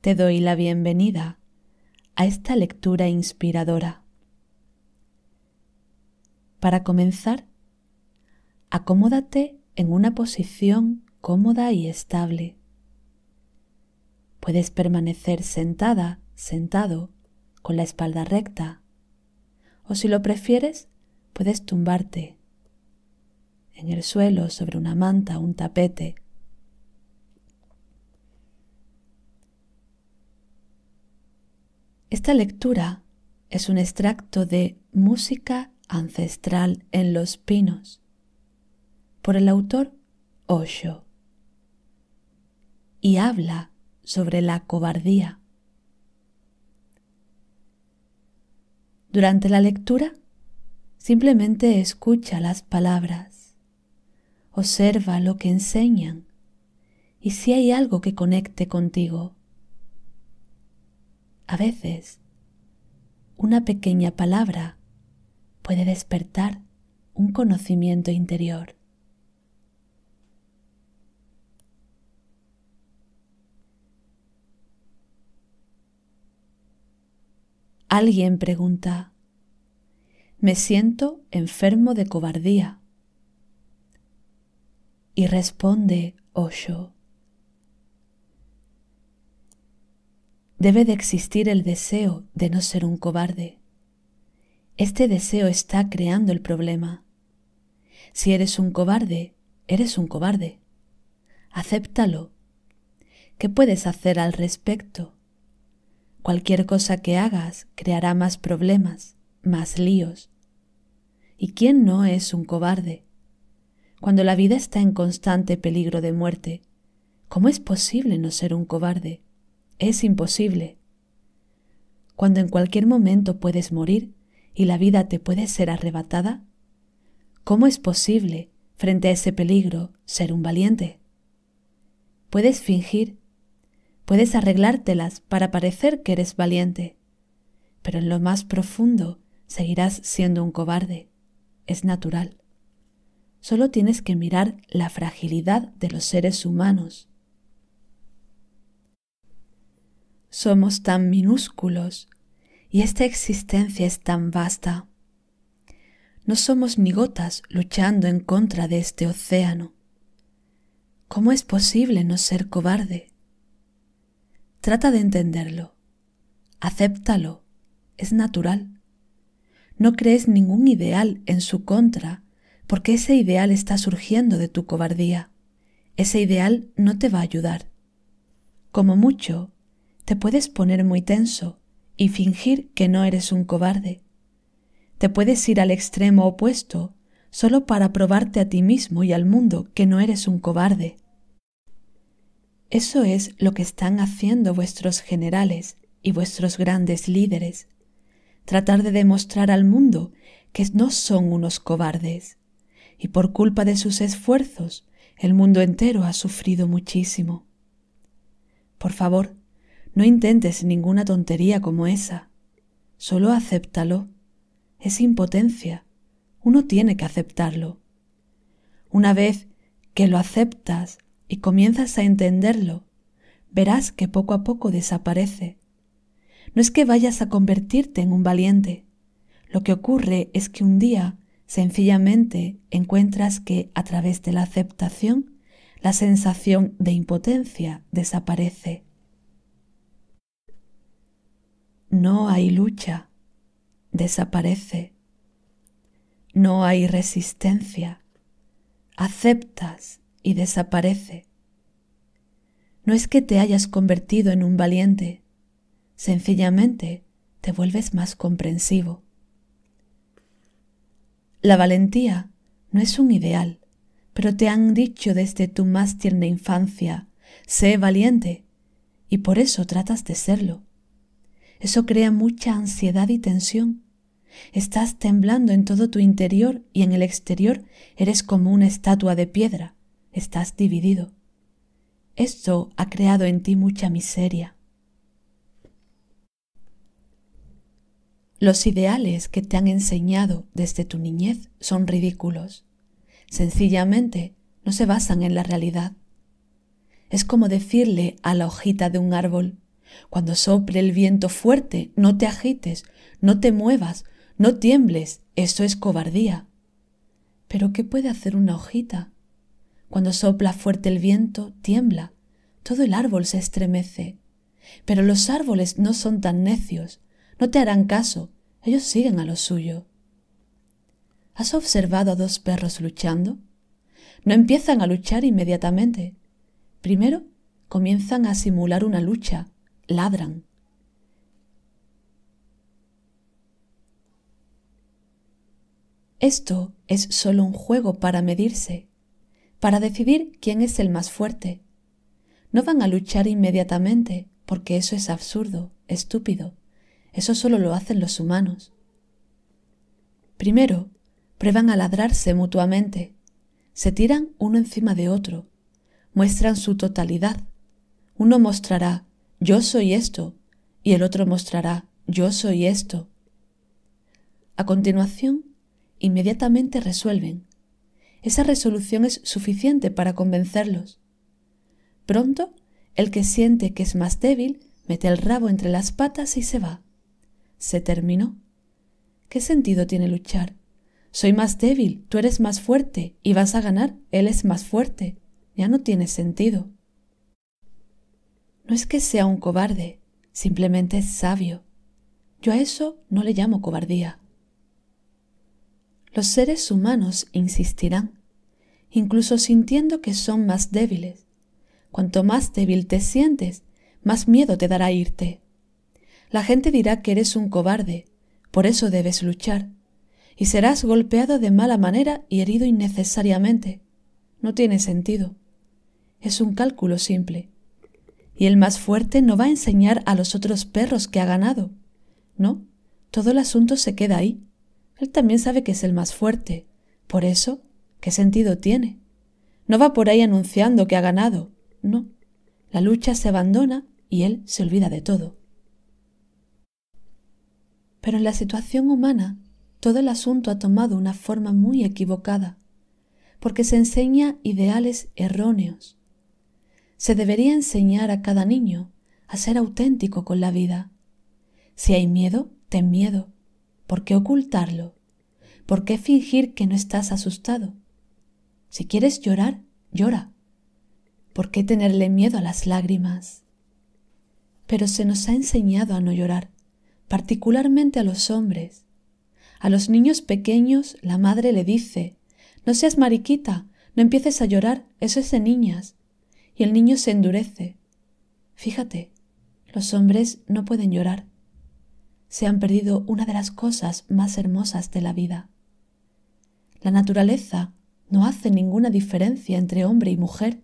te doy la bienvenida a esta lectura inspiradora. Para comenzar, acomódate en una posición cómoda y estable. Puedes permanecer sentada, sentado, con la espalda recta, o si lo prefieres, puedes tumbarte en el suelo sobre una manta, un tapete Esta lectura es un extracto de Música ancestral en los pinos por el autor Osho y habla sobre la cobardía. Durante la lectura, simplemente escucha las palabras, observa lo que enseñan y si hay algo que conecte contigo. A veces, una pequeña palabra puede despertar un conocimiento interior. Alguien pregunta, me siento enfermo de cobardía. Y responde Osho, debe de existir el deseo de no ser un cobarde. Este deseo está creando el problema. Si eres un cobarde, eres un cobarde. Acéptalo. ¿Qué puedes hacer al respecto? Cualquier cosa que hagas creará más problemas, más líos. ¿Y quién no es un cobarde? Cuando la vida está en constante peligro de muerte, ¿cómo es posible no ser un cobarde? es imposible. Cuando en cualquier momento puedes morir y la vida te puede ser arrebatada, ¿cómo es posible, frente a ese peligro, ser un valiente? Puedes fingir, puedes arreglártelas para parecer que eres valiente, pero en lo más profundo seguirás siendo un cobarde. Es natural. Solo tienes que mirar la fragilidad de los seres humanos somos tan minúsculos y esta existencia es tan vasta. No somos ni gotas luchando en contra de este océano. ¿Cómo es posible no ser cobarde? Trata de entenderlo. Acéptalo. Es natural. No crees ningún ideal en su contra, porque ese ideal está surgiendo de tu cobardía. Ese ideal no te va a ayudar. Como mucho, te puedes poner muy tenso y fingir que no eres un cobarde. Te puedes ir al extremo opuesto solo para probarte a ti mismo y al mundo que no eres un cobarde. Eso es lo que están haciendo vuestros generales y vuestros grandes líderes, tratar de demostrar al mundo que no son unos cobardes, y por culpa de sus esfuerzos el mundo entero ha sufrido muchísimo. Por favor, no intentes ninguna tontería como esa. Solo acéptalo. Es impotencia. Uno tiene que aceptarlo. Una vez que lo aceptas y comienzas a entenderlo, verás que poco a poco desaparece. No es que vayas a convertirte en un valiente. Lo que ocurre es que un día sencillamente encuentras que a través de la aceptación la sensación de impotencia desaparece. No hay lucha, desaparece. No hay resistencia, aceptas y desaparece. No es que te hayas convertido en un valiente, sencillamente te vuelves más comprensivo. La valentía no es un ideal, pero te han dicho desde tu más tierna infancia, sé valiente, y por eso tratas de serlo. Eso crea mucha ansiedad y tensión. Estás temblando en todo tu interior y en el exterior eres como una estatua de piedra. Estás dividido. Esto ha creado en ti mucha miseria. Los ideales que te han enseñado desde tu niñez son ridículos. Sencillamente no se basan en la realidad. Es como decirle a la hojita de un árbol, cuando sople el viento fuerte, no te agites, no te muevas, no tiembles, eso es cobardía. Pero ¿qué puede hacer una hojita? Cuando sopla fuerte el viento, tiembla, todo el árbol se estremece. Pero los árboles no son tan necios, no te harán caso, ellos siguen a lo suyo. ¿Has observado a dos perros luchando? No empiezan a luchar inmediatamente. Primero comienzan a simular una lucha, ladran. Esto es solo un juego para medirse, para decidir quién es el más fuerte. No van a luchar inmediatamente, porque eso es absurdo, estúpido. Eso solo lo hacen los humanos. Primero, prueban a ladrarse mutuamente. Se tiran uno encima de otro. Muestran su totalidad. Uno mostrará yo soy esto, y el otro mostrará, yo soy esto. A continuación, inmediatamente resuelven. Esa resolución es suficiente para convencerlos. Pronto, el que siente que es más débil mete el rabo entre las patas y se va. Se terminó. ¿Qué sentido tiene luchar? Soy más débil, tú eres más fuerte y vas a ganar, él es más fuerte. Ya no tiene sentido. No es que sea un cobarde, simplemente es sabio. Yo a eso no le llamo cobardía. Los seres humanos insistirán, incluso sintiendo que son más débiles. Cuanto más débil te sientes, más miedo te dará irte. La gente dirá que eres un cobarde, por eso debes luchar, y serás golpeado de mala manera y herido innecesariamente. No tiene sentido. Es un cálculo simple. Y el más fuerte no va a enseñar a los otros perros que ha ganado. No, todo el asunto se queda ahí. Él también sabe que es el más fuerte. Por eso, ¿qué sentido tiene? No va por ahí anunciando que ha ganado. No. La lucha se abandona y él se olvida de todo. Pero en la situación humana, todo el asunto ha tomado una forma muy equivocada, porque se enseña ideales erróneos, se debería enseñar a cada niño a ser auténtico con la vida. Si hay miedo, ten miedo. ¿Por qué ocultarlo? ¿Por qué fingir que no estás asustado? Si quieres llorar, llora. ¿Por qué tenerle miedo a las lágrimas? Pero se nos ha enseñado a no llorar, particularmente a los hombres. A los niños pequeños la madre le dice, no seas mariquita, no empieces a llorar, eso es de niñas y el niño se endurece. Fíjate, los hombres no pueden llorar. Se han perdido una de las cosas más hermosas de la vida. La naturaleza no hace ninguna diferencia entre hombre y mujer.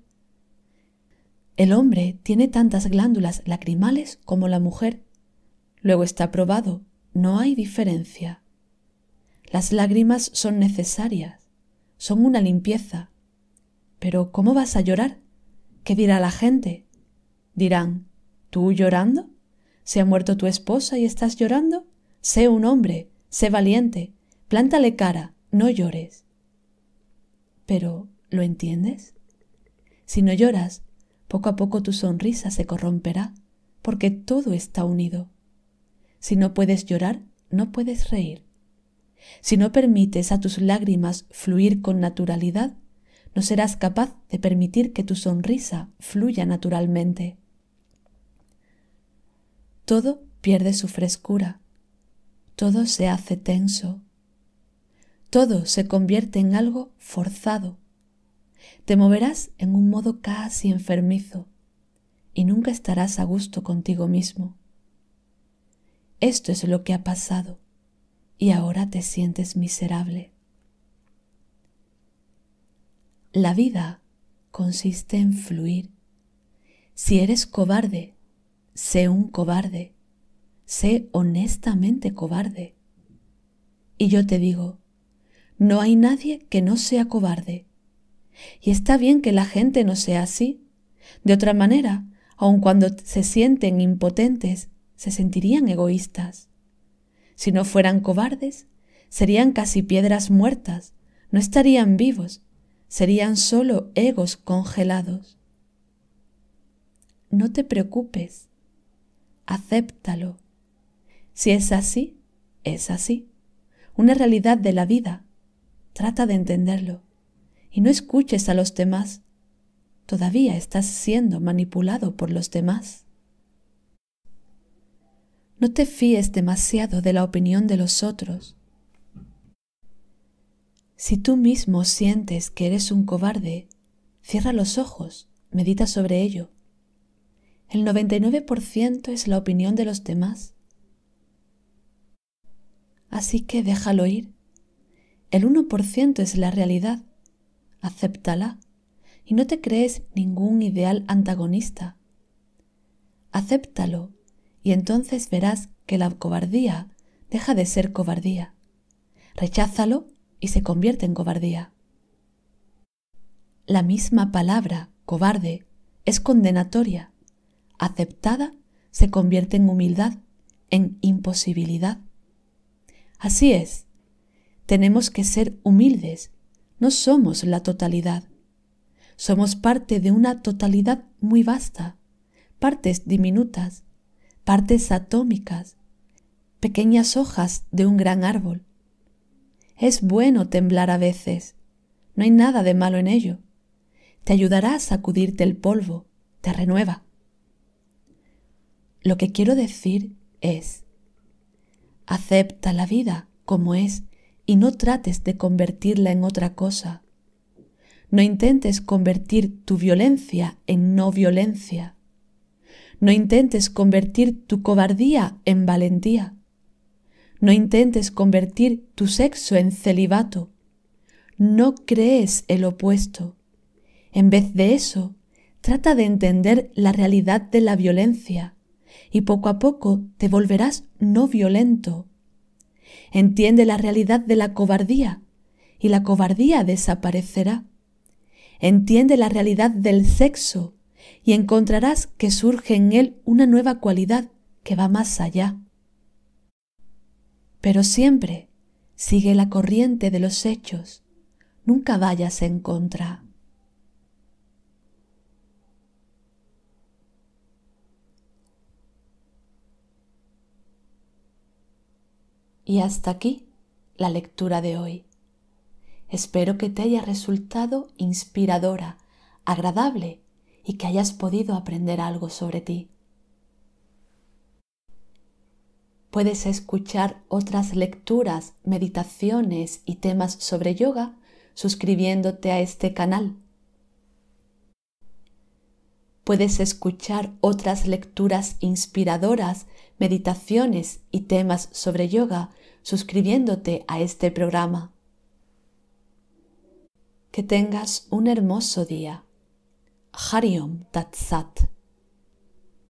El hombre tiene tantas glándulas lacrimales como la mujer. Luego está probado, no hay diferencia. Las lágrimas son necesarias, son una limpieza. Pero ¿cómo vas a llorar? ¿Qué dirá la gente? Dirán, ¿tú llorando? ¿Se ha muerto tu esposa y estás llorando? Sé un hombre, sé valiente, plántale cara, no llores. Pero, ¿lo entiendes? Si no lloras, poco a poco tu sonrisa se corromperá, porque todo está unido. Si no puedes llorar, no puedes reír. Si no permites a tus lágrimas fluir con naturalidad, no serás capaz de permitir que tu sonrisa fluya naturalmente. Todo pierde su frescura, todo se hace tenso, todo se convierte en algo forzado. Te moverás en un modo casi enfermizo y nunca estarás a gusto contigo mismo. Esto es lo que ha pasado y ahora te sientes miserable. La vida consiste en fluir. Si eres cobarde, sé un cobarde, sé honestamente cobarde. Y yo te digo, no hay nadie que no sea cobarde. Y está bien que la gente no sea así. De otra manera, aun cuando se sienten impotentes, se sentirían egoístas. Si no fueran cobardes, serían casi piedras muertas, no estarían vivos, serían solo egos congelados. No te preocupes, acéptalo. Si es así, es así. Una realidad de la vida. Trata de entenderlo y no escuches a los demás. Todavía estás siendo manipulado por los demás. No te fíes demasiado de la opinión de los otros si tú mismo sientes que eres un cobarde, cierra los ojos, medita sobre ello. El 99% es la opinión de los demás. Así que déjalo ir. El 1% es la realidad. Acéptala y no te crees ningún ideal antagonista. Acéptalo y entonces verás que la cobardía deja de ser cobardía. Recházalo y se convierte en cobardía. La misma palabra, cobarde, es condenatoria. Aceptada, se convierte en humildad, en imposibilidad. Así es, tenemos que ser humildes, no somos la totalidad. Somos parte de una totalidad muy vasta, partes diminutas, partes atómicas, pequeñas hojas de un gran árbol es bueno temblar a veces. No hay nada de malo en ello. Te ayudará a sacudirte el polvo. Te renueva. Lo que quiero decir es, acepta la vida como es y no trates de convertirla en otra cosa. No intentes convertir tu violencia en no violencia. No intentes convertir tu cobardía en valentía. No intentes convertir tu sexo en celibato. No crees el opuesto. En vez de eso, trata de entender la realidad de la violencia y poco a poco te volverás no violento. Entiende la realidad de la cobardía y la cobardía desaparecerá. Entiende la realidad del sexo y encontrarás que surge en él una nueva cualidad que va más allá pero siempre sigue la corriente de los hechos, nunca vayas en contra. Y hasta aquí la lectura de hoy. Espero que te haya resultado inspiradora, agradable y que hayas podido aprender algo sobre ti. Puedes escuchar otras lecturas, meditaciones y temas sobre yoga suscribiéndote a este canal. Puedes escuchar otras lecturas inspiradoras, meditaciones y temas sobre yoga suscribiéndote a este programa. Que tengas un hermoso día. Hariom Tatsat.